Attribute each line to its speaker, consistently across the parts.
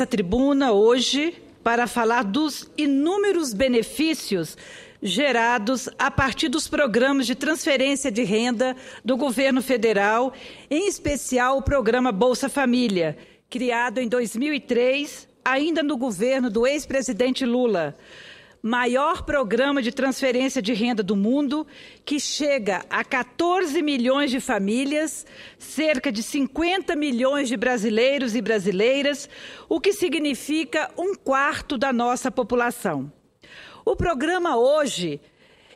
Speaker 1: essa tribuna hoje para falar dos inúmeros benefícios gerados a partir dos programas de transferência de renda do governo federal, em especial o programa Bolsa Família, criado em 2003, ainda no governo do ex-presidente Lula maior programa de transferência de renda do mundo, que chega a 14 milhões de famílias, cerca de 50 milhões de brasileiros e brasileiras, o que significa um quarto da nossa população. O programa hoje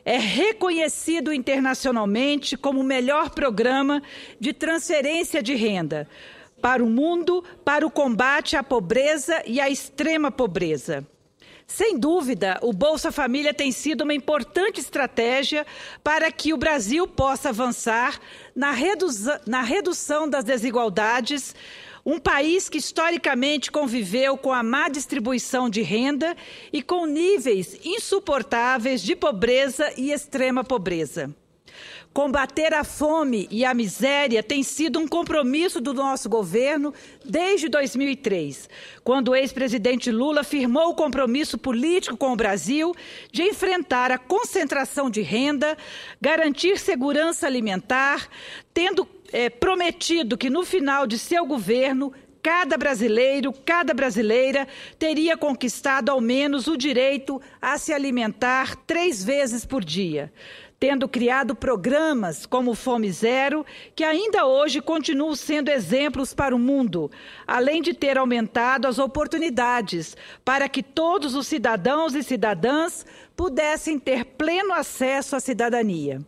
Speaker 1: é reconhecido internacionalmente como o melhor programa de transferência de renda para o mundo, para o combate à pobreza e à extrema pobreza. Sem dúvida, o Bolsa Família tem sido uma importante estratégia para que o Brasil possa avançar na, na redução das desigualdades. Um país que historicamente conviveu com a má distribuição de renda e com níveis insuportáveis de pobreza e extrema pobreza. Combater a fome e a miséria tem sido um compromisso do nosso governo desde 2003, quando o ex-presidente Lula firmou o compromisso político com o Brasil de enfrentar a concentração de renda, garantir segurança alimentar, tendo é, prometido que no final de seu governo cada brasileiro, cada brasileira teria conquistado ao menos o direito a se alimentar três vezes por dia tendo criado programas como Fome Zero, que ainda hoje continuam sendo exemplos para o mundo, além de ter aumentado as oportunidades para que todos os cidadãos e cidadãs pudessem ter pleno acesso à cidadania.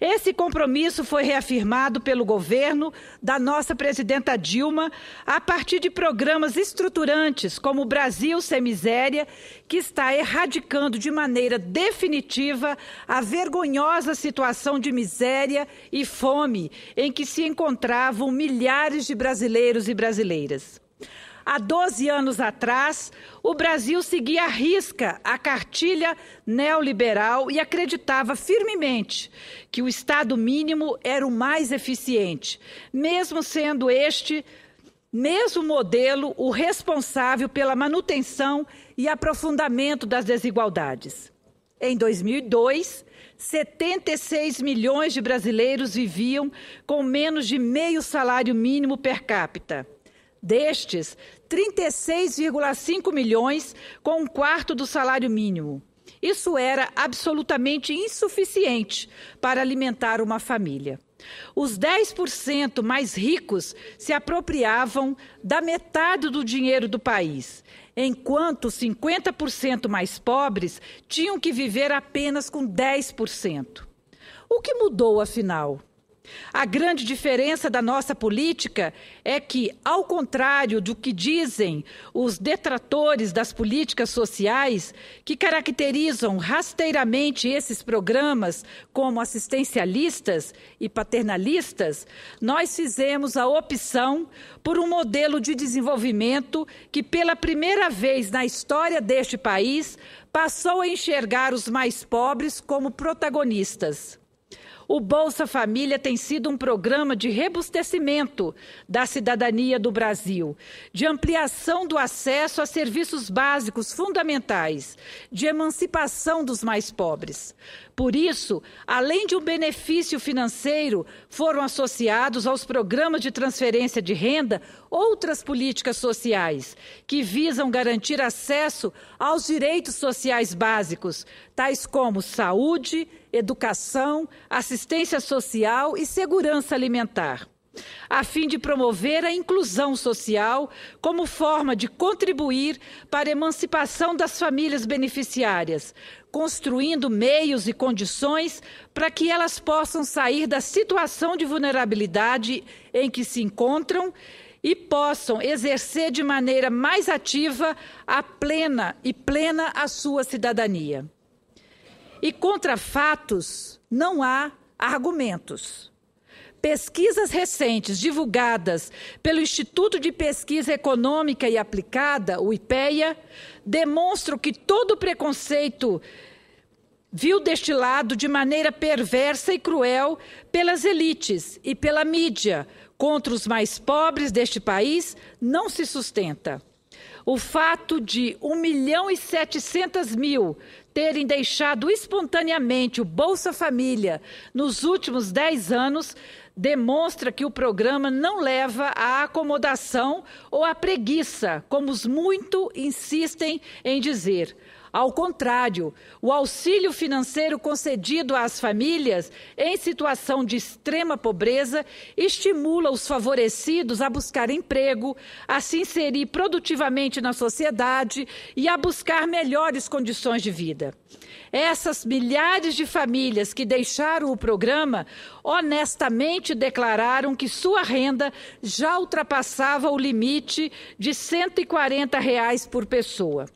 Speaker 1: Esse compromisso foi reafirmado pelo governo da nossa presidenta Dilma a partir de programas estruturantes como o Brasil Sem Miséria, que está erradicando de maneira definitiva a vergonhosa situação de miséria e fome em que se encontravam milhares de brasileiros e brasileiras. Há 12 anos atrás, o Brasil seguia à risca a cartilha neoliberal e acreditava firmemente que o Estado mínimo era o mais eficiente, mesmo sendo este mesmo modelo o responsável pela manutenção e aprofundamento das desigualdades. Em 2002, 76 milhões de brasileiros viviam com menos de meio salário mínimo per capita. Destes, 36,5 milhões com um quarto do salário mínimo. Isso era absolutamente insuficiente para alimentar uma família. Os 10% mais ricos se apropriavam da metade do dinheiro do país, enquanto 50% mais pobres tinham que viver apenas com 10%. O que mudou, afinal? A grande diferença da nossa política é que, ao contrário do que dizem os detratores das políticas sociais, que caracterizam rasteiramente esses programas como assistencialistas e paternalistas, nós fizemos a opção por um modelo de desenvolvimento que, pela primeira vez na história deste país, passou a enxergar os mais pobres como protagonistas. O Bolsa Família tem sido um programa de robustecimento da cidadania do Brasil, de ampliação do acesso a serviços básicos fundamentais, de emancipação dos mais pobres. Por isso, além de um benefício financeiro, foram associados aos programas de transferência de renda outras políticas sociais que visam garantir acesso aos direitos sociais básicos, tais como saúde, educação, assistência social e segurança alimentar, a fim de promover a inclusão social como forma de contribuir para a emancipação das famílias beneficiárias, construindo meios e condições para que elas possam sair da situação de vulnerabilidade em que se encontram e possam exercer de maneira mais ativa a plena e plena a sua cidadania. E contra fatos não há argumentos. Pesquisas recentes divulgadas pelo Instituto de Pesquisa Econômica e Aplicada, o IPEA, demonstram que todo preconceito viu destilado de maneira perversa e cruel pelas elites e pela mídia contra os mais pobres deste país não se sustenta. O fato de 1 milhão e 700 mil terem deixado espontaneamente o Bolsa Família nos últimos 10 anos demonstra que o programa não leva à acomodação ou à preguiça, como os muito insistem em dizer. Ao contrário, o auxílio financeiro concedido às famílias em situação de extrema pobreza estimula os favorecidos a buscar emprego, a se inserir produtivamente na sociedade e a buscar melhores condições de vida. Essas milhares de famílias que deixaram o programa honestamente declararam que sua renda já ultrapassava o limite de R$ 140 reais por pessoa.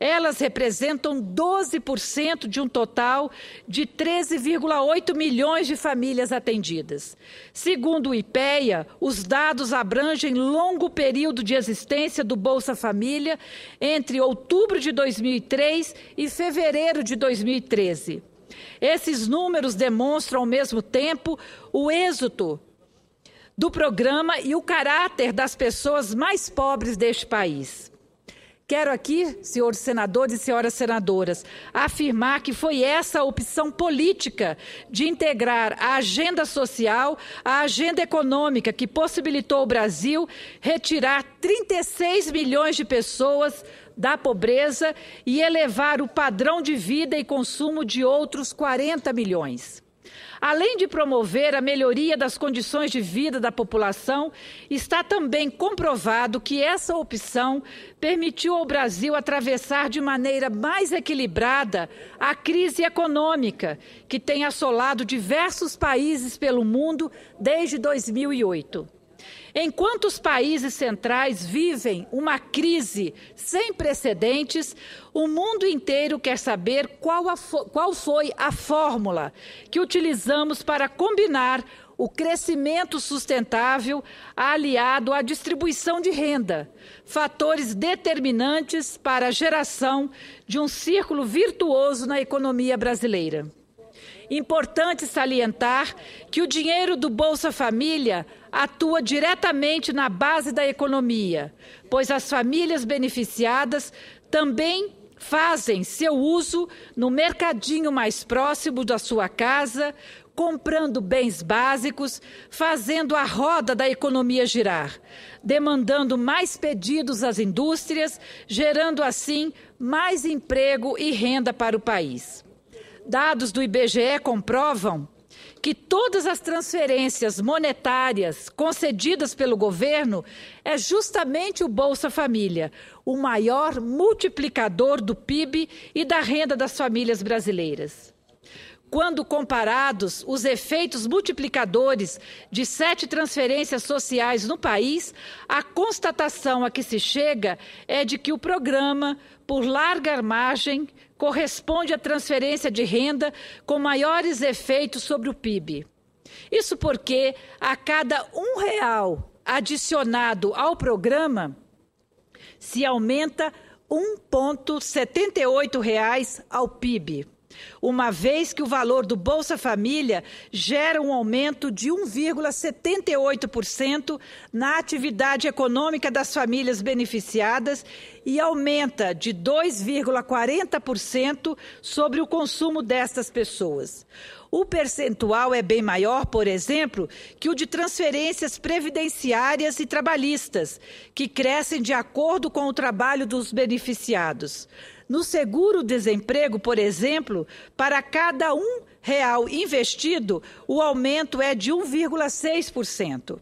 Speaker 1: Elas representam 12% de um total de 13,8 milhões de famílias atendidas. Segundo o IPEA, os dados abrangem longo período de existência do Bolsa Família entre outubro de 2003 e fevereiro de 2013. Esses números demonstram, ao mesmo tempo, o êxito do programa e o caráter das pessoas mais pobres deste país. Quero aqui, senhores senadores e senhoras senadoras, afirmar que foi essa a opção política de integrar a agenda social à agenda econômica que possibilitou o Brasil retirar 36 milhões de pessoas da pobreza e elevar o padrão de vida e consumo de outros 40 milhões. Além de promover a melhoria das condições de vida da população, está também comprovado que essa opção permitiu ao Brasil atravessar de maneira mais equilibrada a crise econômica que tem assolado diversos países pelo mundo desde 2008. Enquanto os países centrais vivem uma crise sem precedentes, o mundo inteiro quer saber qual, a, qual foi a fórmula que utilizamos para combinar o crescimento sustentável aliado à distribuição de renda, fatores determinantes para a geração de um círculo virtuoso na economia brasileira. Importante salientar que o dinheiro do Bolsa Família atua diretamente na base da economia, pois as famílias beneficiadas também fazem seu uso no mercadinho mais próximo da sua casa, comprando bens básicos, fazendo a roda da economia girar, demandando mais pedidos às indústrias, gerando assim mais emprego e renda para o país. Dados do IBGE comprovam que todas as transferências monetárias concedidas pelo governo é justamente o Bolsa Família, o maior multiplicador do PIB e da renda das famílias brasileiras. Quando comparados os efeitos multiplicadores de sete transferências sociais no país, a constatação a que se chega é de que o programa por larga margem, corresponde à transferência de renda com maiores efeitos sobre o PIB. Isso porque a cada um real adicionado ao programa se aumenta 1,78 reais ao PIB uma vez que o valor do Bolsa Família gera um aumento de 1,78% na atividade econômica das famílias beneficiadas e aumenta de 2,40% sobre o consumo destas pessoas. O percentual é bem maior, por exemplo, que o de transferências previdenciárias e trabalhistas, que crescem de acordo com o trabalho dos beneficiados. No seguro-desemprego, por exemplo, para cada um real investido, o aumento é de 1,6%.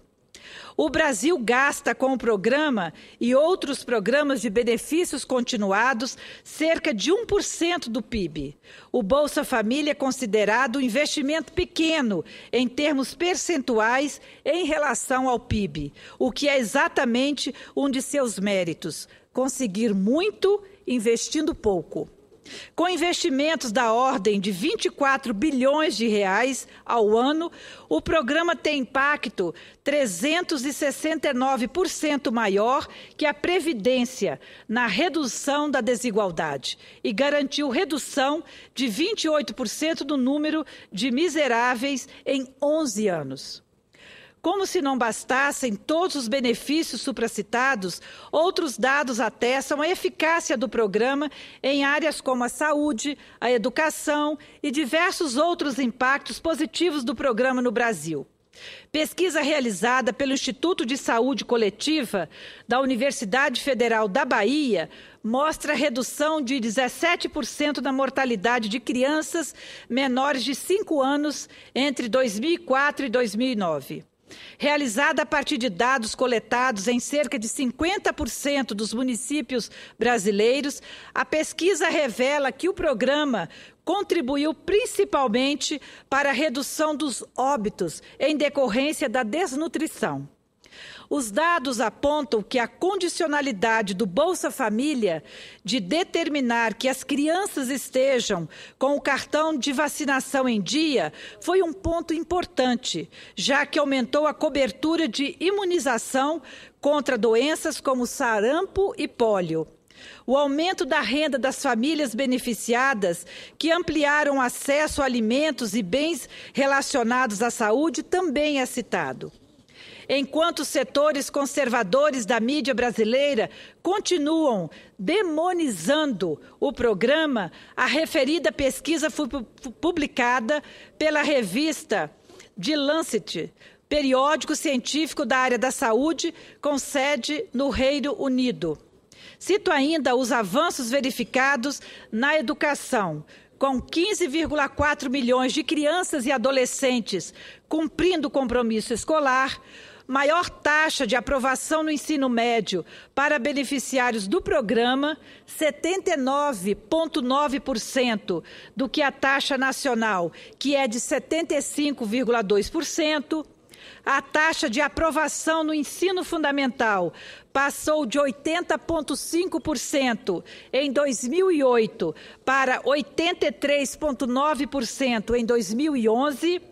Speaker 1: O Brasil gasta com o programa e outros programas de benefícios continuados cerca de 1% do PIB. O Bolsa Família é considerado um investimento pequeno em termos percentuais em relação ao PIB, o que é exatamente um de seus méritos: conseguir muito e investindo pouco. Com investimentos da ordem de 24 bilhões de reais ao ano, o programa tem impacto 369% maior que a previdência na redução da desigualdade e garantiu redução de 28% do número de miseráveis em 11 anos. Como se não bastassem todos os benefícios supracitados, outros dados atestam a eficácia do programa em áreas como a saúde, a educação e diversos outros impactos positivos do programa no Brasil. Pesquisa realizada pelo Instituto de Saúde Coletiva da Universidade Federal da Bahia mostra redução de 17% da mortalidade de crianças menores de 5 anos entre 2004 e 2009 realizada a partir de dados coletados em cerca de 50% dos municípios brasileiros, a pesquisa revela que o programa contribuiu principalmente para a redução dos óbitos em decorrência da desnutrição. Os dados apontam que a condicionalidade do Bolsa Família de determinar que as crianças estejam com o cartão de vacinação em dia foi um ponto importante, já que aumentou a cobertura de imunização contra doenças como sarampo e pólio. O aumento da renda das famílias beneficiadas, que ampliaram acesso a alimentos e bens relacionados à saúde, também é citado enquanto setores conservadores da mídia brasileira continuam demonizando o programa, a referida pesquisa foi publicada pela revista The Lancet, periódico científico da área da saúde, com sede no Reino Unido. Cito ainda os avanços verificados na educação com 15,4 milhões de crianças e adolescentes cumprindo o compromisso escolar, maior taxa de aprovação no ensino médio para beneficiários do programa, 79,9%, do que a taxa nacional, que é de 75,2%. A taxa de aprovação no ensino fundamental passou de 80,5% em 2008 para 83,9% em 2011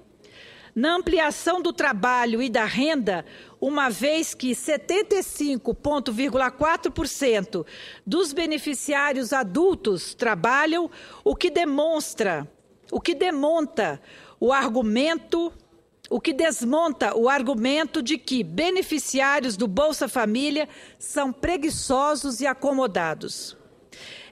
Speaker 1: na ampliação do trabalho e da renda, uma vez que 75,4% dos beneficiários adultos trabalham, o que demonstra, o que demonta o argumento o que desmonta o argumento de que beneficiários do Bolsa Família são preguiçosos e acomodados.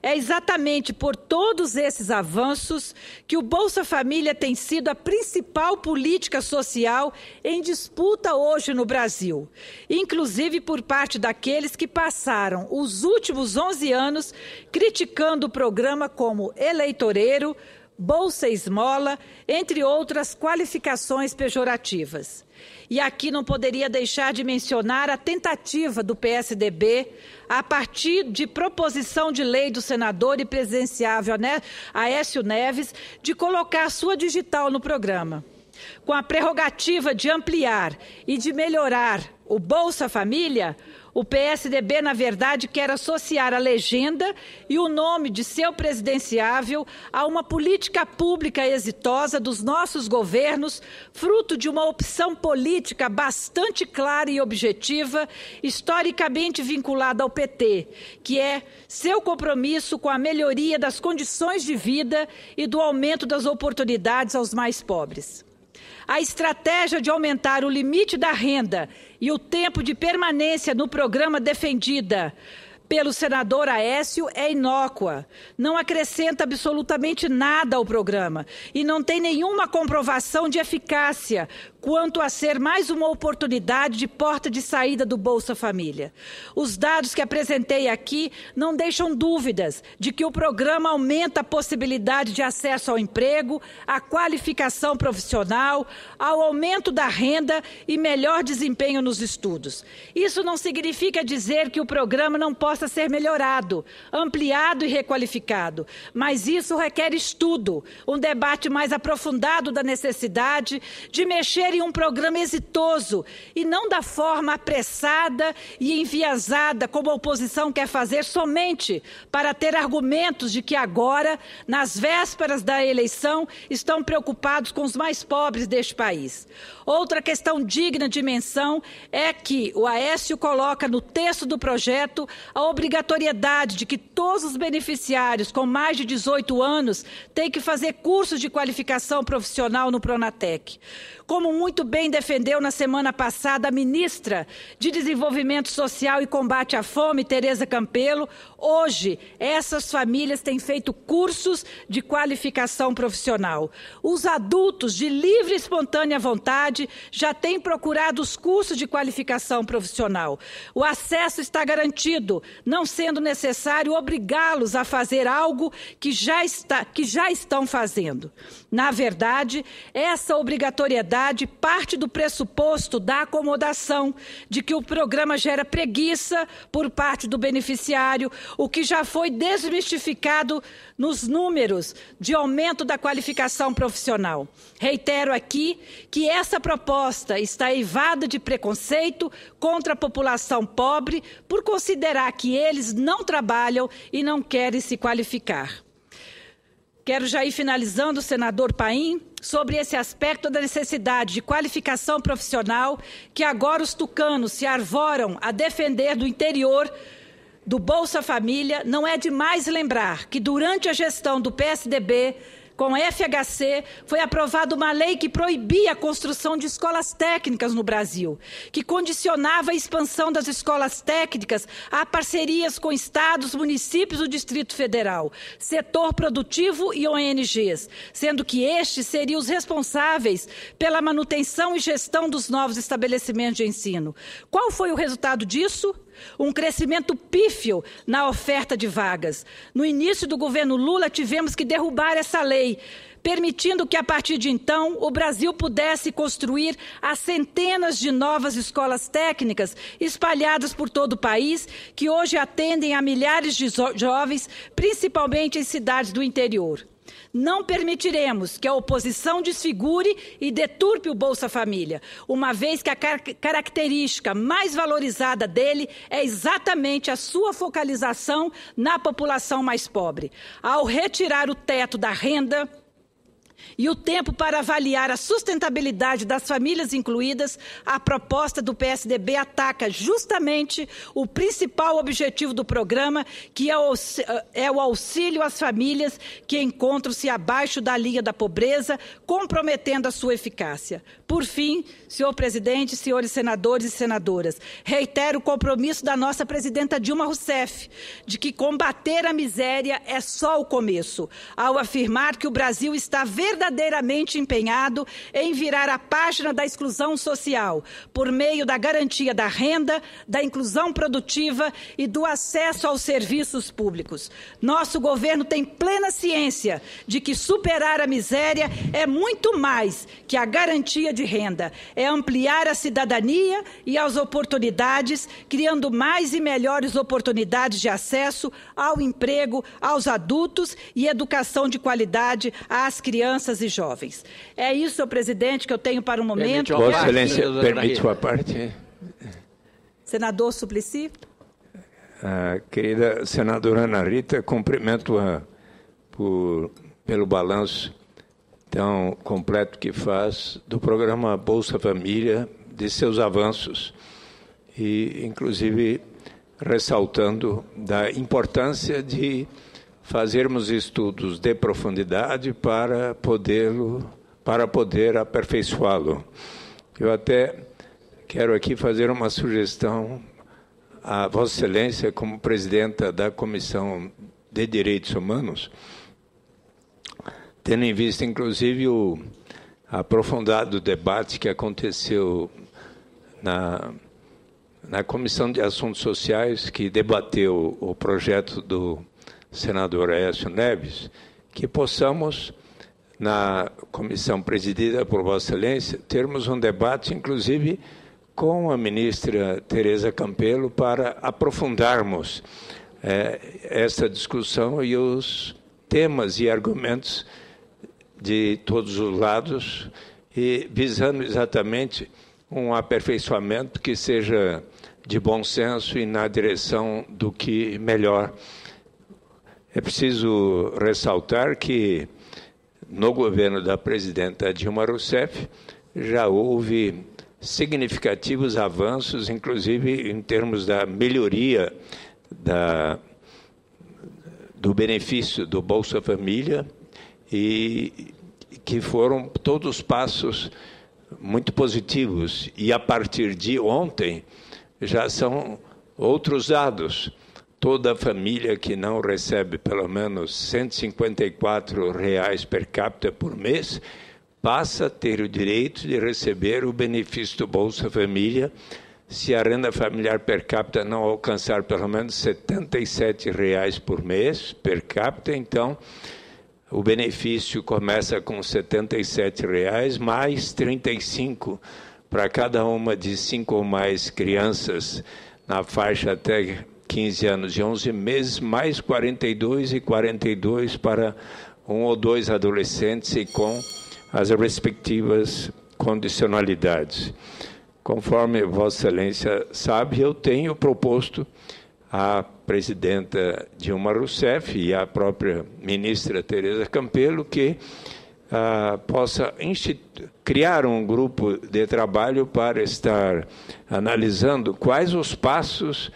Speaker 1: É exatamente por todos esses avanços que o Bolsa Família tem sido a principal política social em disputa hoje no Brasil, inclusive por parte daqueles que passaram os últimos 11 anos criticando o programa como eleitoreiro, bolsa esmola, entre outras qualificações pejorativas. E aqui não poderia deixar de mencionar a tentativa do PSDB, a partir de proposição de lei do senador e presidenciável né, Aécio Neves, de colocar sua digital no programa. Com a prerrogativa de ampliar e de melhorar o Bolsa Família, o PSDB, na verdade, quer associar a legenda e o nome de seu presidenciável a uma política pública exitosa dos nossos governos, fruto de uma opção política bastante clara e objetiva, historicamente vinculada ao PT, que é seu compromisso com a melhoria das condições de vida e do aumento das oportunidades aos mais pobres. A estratégia de aumentar o limite da renda e o tempo de permanência no programa defendida pelo senador Aécio é inócua. Não acrescenta absolutamente nada ao programa e não tem nenhuma comprovação de eficácia quanto a ser mais uma oportunidade de porta de saída do Bolsa Família. Os dados que apresentei aqui não deixam dúvidas de que o programa aumenta a possibilidade de acesso ao emprego, à qualificação profissional, ao aumento da renda e melhor desempenho nos estudos. Isso não significa dizer que o programa não possa possa ser melhorado, ampliado e requalificado. Mas isso requer estudo, um debate mais aprofundado da necessidade de mexer em um programa exitoso e não da forma apressada e enviesada como a oposição quer fazer somente para ter argumentos de que agora, nas vésperas da eleição, estão preocupados com os mais pobres deste país. Outra questão digna de menção é que o Aécio coloca no texto do projeto a obrigatoriedade de que todos os beneficiários com mais de 18 anos têm que fazer cursos de qualificação profissional no Pronatec. Como muito bem defendeu na semana passada a ministra de Desenvolvimento Social e Combate à Fome, Tereza Campelo, hoje essas famílias têm feito cursos de qualificação profissional. Os adultos, de livre e espontânea vontade, já têm procurado os cursos de qualificação profissional. O acesso está garantido não sendo necessário obrigá-los a fazer algo que já, está, que já estão fazendo. Na verdade, essa obrigatoriedade parte do pressuposto da acomodação, de que o programa gera preguiça por parte do beneficiário, o que já foi desmistificado nos números de aumento da qualificação profissional. Reitero aqui que essa proposta está eivada de preconceito contra a população pobre por considerar que eles não trabalham e não querem se qualificar. Quero já ir finalizando, senador Paim, sobre esse aspecto da necessidade de qualificação profissional que agora os tucanos se arvoram a defender do interior do Bolsa Família, não é demais lembrar que durante a gestão do PSDB, com a FHC, foi aprovada uma lei que proibia a construção de escolas técnicas no Brasil, que condicionava a expansão das escolas técnicas a parcerias com estados, municípios do Distrito Federal, setor produtivo e ONGs, sendo que estes seriam os responsáveis pela manutenção e gestão dos novos estabelecimentos de ensino. Qual foi o resultado disso? um crescimento pífio na oferta de vagas. No início do governo Lula, tivemos que derrubar essa lei, permitindo que, a partir de então, o Brasil pudesse construir as centenas de novas escolas técnicas espalhadas por todo o país, que hoje atendem a milhares de jovens, principalmente em cidades do interior. Não permitiremos que a oposição desfigure e deturpe o Bolsa Família, uma vez que a car característica mais valorizada dele é exatamente a sua focalização na população mais pobre. Ao retirar o teto da renda, e o tempo para avaliar a sustentabilidade das famílias incluídas, a proposta do PSDB ataca justamente o principal objetivo do programa, que é, é o auxílio às famílias que encontram-se abaixo da linha da pobreza, comprometendo a sua eficácia. Por fim, senhor presidente, senhores senadores e senadoras, reitero o compromisso da nossa presidenta Dilma Rousseff de que combater a miséria é só o começo, ao afirmar que o Brasil está verdadeiramente empenhado em virar a página da exclusão social, por meio da garantia da renda, da inclusão produtiva e do acesso aos serviços públicos. Nosso governo tem plena ciência de que superar a miséria é muito mais que a garantia de de renda, é ampliar a cidadania e as oportunidades, criando mais e melhores oportunidades de acesso ao emprego aos adultos e educação de qualidade às crianças e jovens. É isso, senhor presidente, que eu tenho para o momento. Vossa Excelência, permite sua parte. Senador Suplicy.
Speaker 2: Ah, querida senadora Ana Rita, cumprimento-a pelo balanço tão completo que faz do programa Bolsa Família, de seus avanços e, inclusive, ressaltando da importância de fazermos estudos de profundidade para podê-lo, para poder aperfeiçoá-lo. Eu até quero aqui fazer uma sugestão à Vossa Excelência como presidenta da Comissão de Direitos Humanos tendo em vista, inclusive, o aprofundado debate que aconteceu na, na Comissão de Assuntos Sociais, que debateu o projeto do senador Aécio Neves, que possamos, na comissão presidida por Vossa Excelência, termos um debate, inclusive, com a ministra Tereza Campelo, para aprofundarmos eh, essa discussão e os temas e argumentos de todos os lados e visando exatamente um aperfeiçoamento que seja de bom senso e na direção do que melhor. É preciso ressaltar que no governo da presidenta Dilma Rousseff já houve significativos avanços, inclusive em termos da melhoria da, do benefício do Bolsa Família e que foram todos passos muito positivos. E a partir de ontem já são outros dados. Toda família que não recebe pelo menos R$ 154 reais per capita por mês passa a ter o direito de receber o benefício do Bolsa Família se a renda familiar per capita não alcançar pelo menos R$ 77 reais por mês per capita, então o benefício começa com R$ 77,00, mais R$ 35,00 para cada uma de cinco ou mais crianças na faixa até 15 anos e 11 meses, mais R$ 42 e R$ 42 para um ou dois adolescentes e com as respectivas condicionalidades. Conforme Vossa Excelência sabe, eu tenho proposto a presidenta Dilma Rousseff e a própria ministra Tereza Campelo que ah, possa criar um grupo de trabalho para estar analisando quais os passos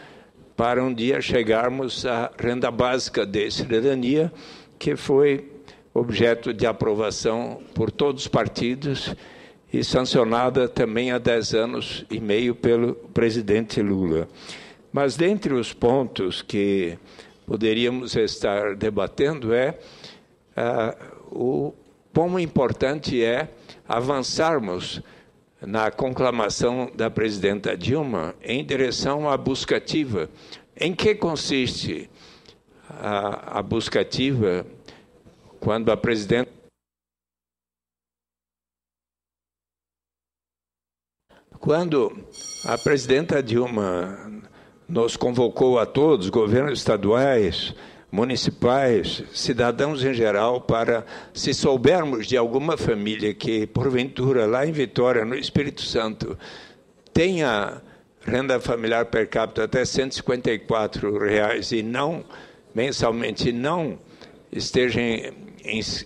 Speaker 2: para um dia chegarmos à renda básica de cidadania, que foi objeto de aprovação por todos os partidos e sancionada também há 10 anos e meio pelo presidente Lula. Mas dentre os pontos que poderíamos estar debatendo é ah, o quão importante é avançarmos na conclamação da presidenta Dilma em direção à buscativa. Em que consiste a, a buscativa quando a presidenta. Quando a presidenta Dilma nos convocou a todos, governos estaduais, municipais, cidadãos em geral, para, se soubermos de alguma família que, porventura, lá em Vitória, no Espírito Santo, tenha renda familiar per capita até R$ 154 reais e não mensalmente não esteja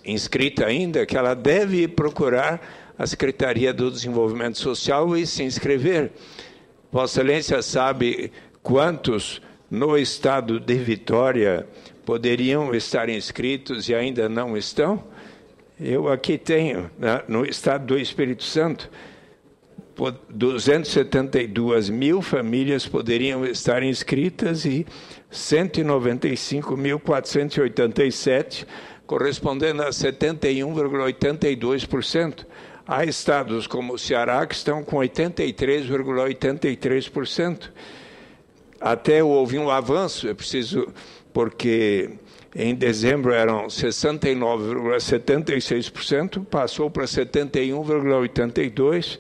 Speaker 2: inscrita ainda, que ela deve procurar a Secretaria do Desenvolvimento Social e se inscrever. Vossa Excelência sabe Quantos no estado de Vitória poderiam estar inscritos e ainda não estão? Eu aqui tenho, né, no estado do Espírito Santo, 272 mil famílias poderiam estar inscritas e 195.487, correspondendo a 71,82%. Há estados como o Ceará que estão com 83,83%. ,83% até houve um avanço, é preciso, porque em dezembro eram 69,76%, passou para 71,82%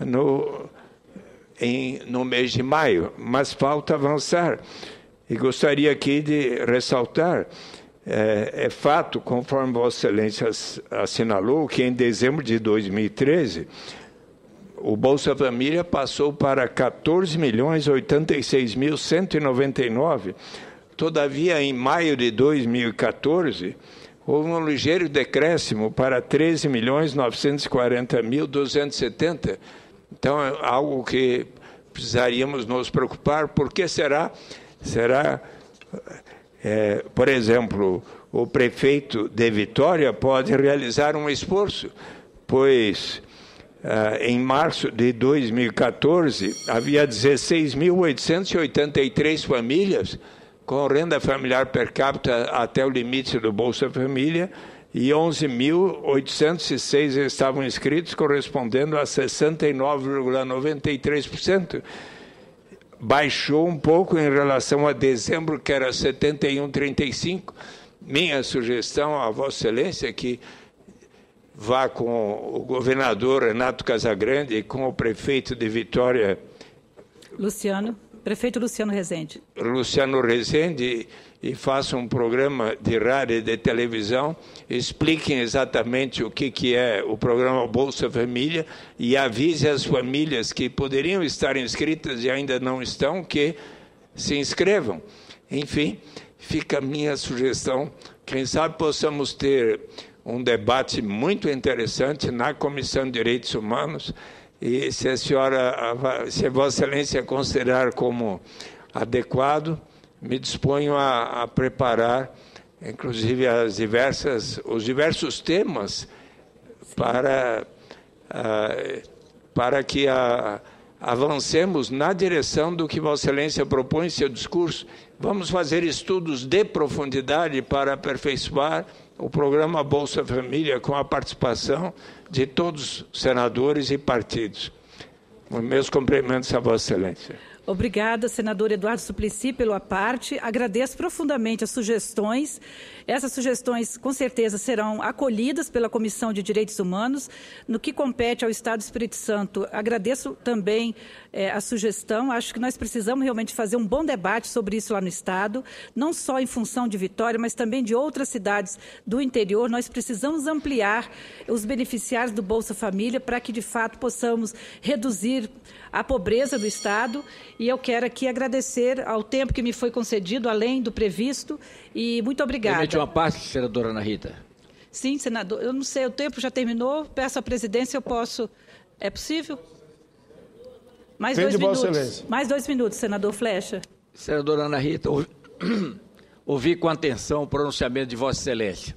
Speaker 2: no, em, no mês de maio, mas falta avançar. E gostaria aqui de ressaltar, é, é fato, conforme Vossa Excelência assinalou, que em dezembro de 2013 o Bolsa Família passou para 14 milhões 86 mil 199. Todavia, em maio de 2014, houve um ligeiro decréscimo para 13 milhões 940 mil 270. Então, é algo que precisaríamos nos preocupar. Por que será? Será, é, por exemplo, o prefeito de Vitória pode realizar um esforço, pois ah, em março de 2014, havia 16.883 famílias com renda familiar per capita até o limite do Bolsa Família e 11.806 estavam inscritos, correspondendo a 69,93%. Baixou um pouco em relação a dezembro, que era 71,35%. Minha sugestão a Vossa Excelência é que vá com o governador Renato Casagrande e com o prefeito de Vitória.
Speaker 1: Luciano, prefeito Luciano Rezende.
Speaker 2: Luciano Rezende e faça um programa de rádio e de televisão, expliquem exatamente o que, que é o programa Bolsa Família e avise as famílias que poderiam estar inscritas e ainda não estão que se inscrevam. Enfim, fica a minha sugestão. Quem sabe possamos ter um debate muito interessante na Comissão de Direitos Humanos. E se a senhora, se a Vossa Excelência considerar como adequado, me disponho a, a preparar, inclusive, as diversas, os diversos temas para, uh, para que a avancemos na direção do que Vossa Excelência propõe em seu discurso. Vamos fazer estudos de profundidade para aperfeiçoar o programa Bolsa Família com a participação de todos os senadores e partidos. Meus cumprimentos a Vossa Excelência.
Speaker 1: Obrigada, senador Eduardo Suplicy, pelo aporte. Agradeço profundamente as sugestões essas sugestões, com certeza, serão acolhidas pela Comissão de Direitos Humanos. No que compete ao Estado do Espírito Santo, agradeço também eh, a sugestão. Acho que nós precisamos realmente fazer um bom debate sobre isso lá no Estado, não só em função de Vitória, mas também de outras cidades do interior. Nós precisamos ampliar os beneficiários do Bolsa Família para que, de fato, possamos reduzir a pobreza do Estado. E eu quero aqui agradecer ao tempo que me foi concedido, além do previsto. E muito obrigada última
Speaker 3: parte, senadora Ana Rita.
Speaker 1: Sim, senador. Eu não sei, o tempo já terminou. Peço à presidência, eu posso. É possível? Mais dois minutos. Excelência. Mais dois minutos, senador Flecha.
Speaker 3: Senadora Ana Rita, ouvi, ouvi com atenção o pronunciamento de Vossa Excelência.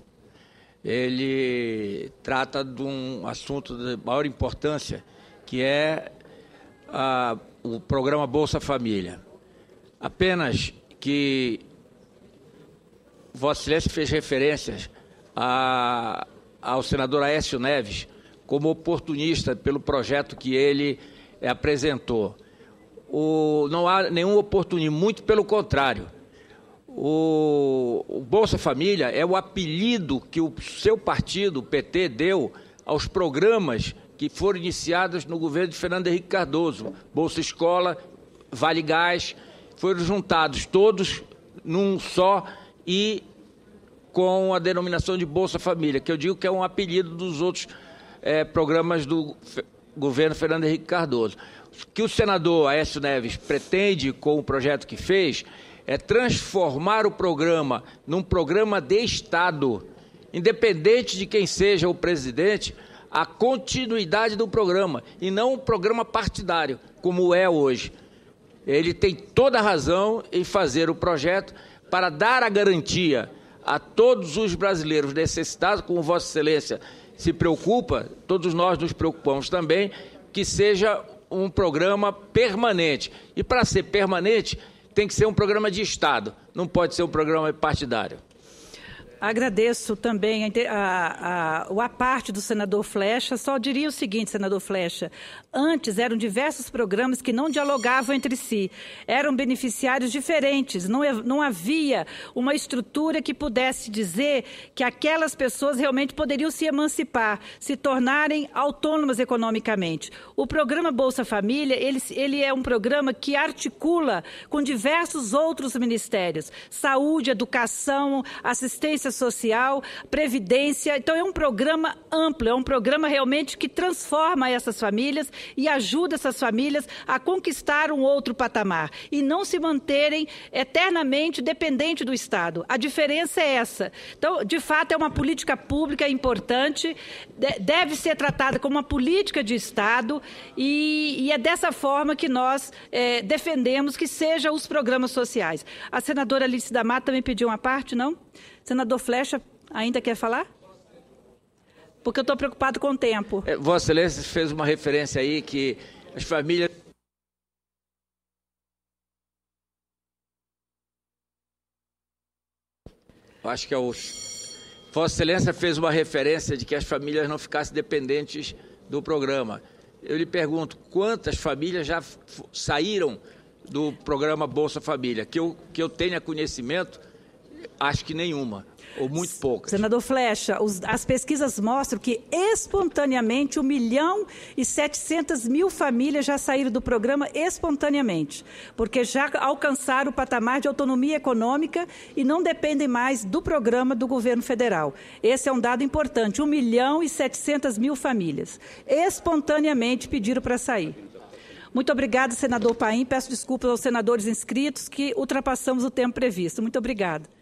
Speaker 3: Ele trata de um assunto de maior importância, que é a, ah, o programa Bolsa Família. Apenas que Vossa Excelência fez referências a, ao senador Aécio Neves como oportunista pelo projeto que ele eh, apresentou. O, não há nenhum oportunismo, muito pelo contrário. O, o Bolsa Família é o apelido que o seu partido, o PT, deu aos programas que foram iniciados no governo de Fernando Henrique Cardoso. Bolsa Escola, Vale Gás, foram juntados todos num só e com a denominação de Bolsa Família, que eu digo que é um apelido dos outros é, programas do governo Fernando Henrique Cardoso. O que o senador Aécio Neves pretende com o projeto que fez é transformar o programa num programa de Estado. Independente de quem seja o presidente, a continuidade do programa e não um programa partidário, como é hoje. Ele tem toda a razão em fazer o projeto para dar a garantia a todos os brasileiros necessitados, como Vossa Excelência se preocupa, todos nós nos preocupamos também, que seja um programa permanente. E para ser permanente, tem que ser um programa de Estado, não pode ser um programa partidário.
Speaker 1: Agradeço também a, a, a, do senador Flecha. Só diria o seguinte, senador Flecha: antes eram diversos programas que não dialogavam entre si, eram beneficiários diferentes, não, não havia uma estrutura que pudesse dizer que aquelas pessoas realmente poderiam se emancipar, se tornarem autônomas economicamente. O programa Bolsa Família ele, ele é um programa que articula com diversos outros ministérios: saúde, educação, assistência social, previdência. Então, é um programa amplo, é um programa realmente que transforma essas famílias e ajuda essas famílias a conquistar um outro patamar e não se manterem eternamente dependente do Estado. A diferença é essa. Então, de fato, é uma política pública importante, deve ser tratada como uma política de Estado e, e é dessa forma que nós é, defendemos que sejam os programas sociais. A senadora Alice Damar também pediu uma parte, não? Senador Flecha, ainda quer falar? Porque eu estou preocupado com o tempo. É,
Speaker 3: Vossa Excelência fez uma referência aí que as famílias. Acho que é o. Vossa Excelência fez uma referência de que as famílias não ficassem dependentes do programa. Eu lhe pergunto, quantas famílias já saíram do programa Bolsa Família? Que eu, que eu tenha conhecimento,
Speaker 1: Acho que nenhuma, ou muito pouca. Senador Flecha, os, as pesquisas mostram que espontaneamente 1 milhão e 700 mil famílias já saíram do programa espontaneamente, porque já alcançaram o patamar de autonomia econômica e não dependem mais do programa do governo federal. Esse é um dado importante: 1 milhão e 700 mil famílias espontaneamente pediram para sair. Muito obrigada, senador Paim. Peço desculpas aos senadores inscritos que ultrapassamos o tempo previsto. Muito obrigada.